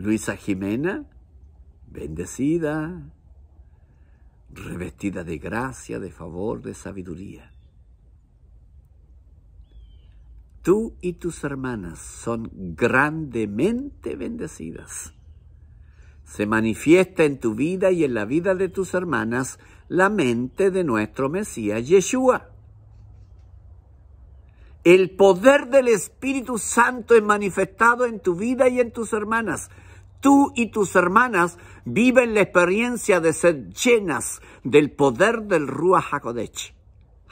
Luisa Jimena, bendecida, revestida de gracia, de favor, de sabiduría. Tú y tus hermanas son grandemente bendecidas. Se manifiesta en tu vida y en la vida de tus hermanas la mente de nuestro Mesías Yeshua. El poder del Espíritu Santo es manifestado en tu vida y en tus hermanas. Tú y tus hermanas viven la experiencia de ser llenas del poder del Ruach HaKodesh.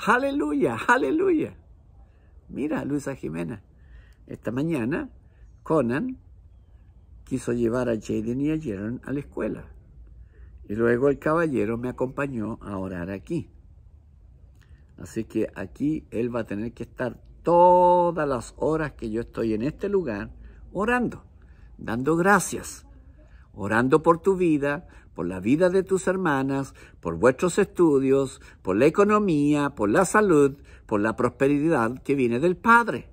Aleluya, aleluya. Mira, Luisa Jimena, esta mañana Conan quiso llevar a Jaden y a Jaron a la escuela. Y luego el caballero me acompañó a orar aquí. Así que aquí él va a tener que estar todas las horas que yo estoy en este lugar orando, dando gracias, orando por tu vida, por la vida de tus hermanas, por vuestros estudios, por la economía, por la salud, por la prosperidad que viene del Padre.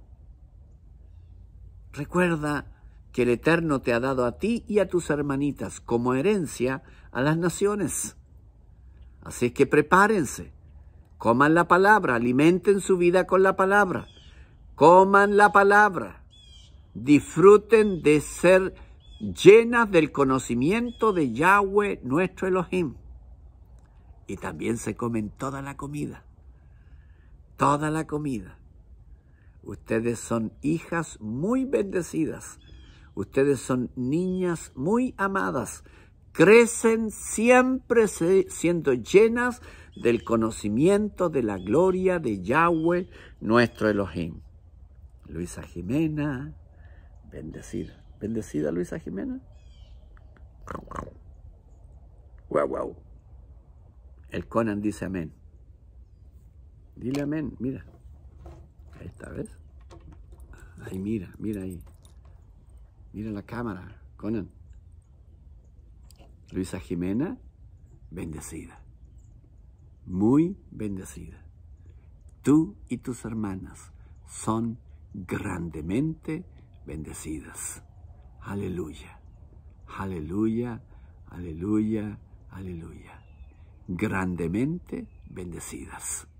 Recuerda que el Eterno te ha dado a ti y a tus hermanitas como herencia a las naciones. Así que prepárense, coman la palabra, alimenten su vida con la palabra coman la palabra, disfruten de ser llenas del conocimiento de Yahweh nuestro Elohim. Y también se comen toda la comida, toda la comida. Ustedes son hijas muy bendecidas, ustedes son niñas muy amadas, crecen siempre siendo llenas del conocimiento de la gloria de Yahweh nuestro Elohim. Luisa Jimena, bendecida. ¿Bendecida Luisa Jimena? Guau, guau. El Conan dice amén. Dile amén, mira. esta vez. Ahí mira, mira ahí. Mira la cámara, Conan. Luisa Jimena, bendecida. Muy bendecida. Tú y tus hermanas son grandemente bendecidas. Aleluya, aleluya, aleluya, aleluya. Grandemente bendecidas.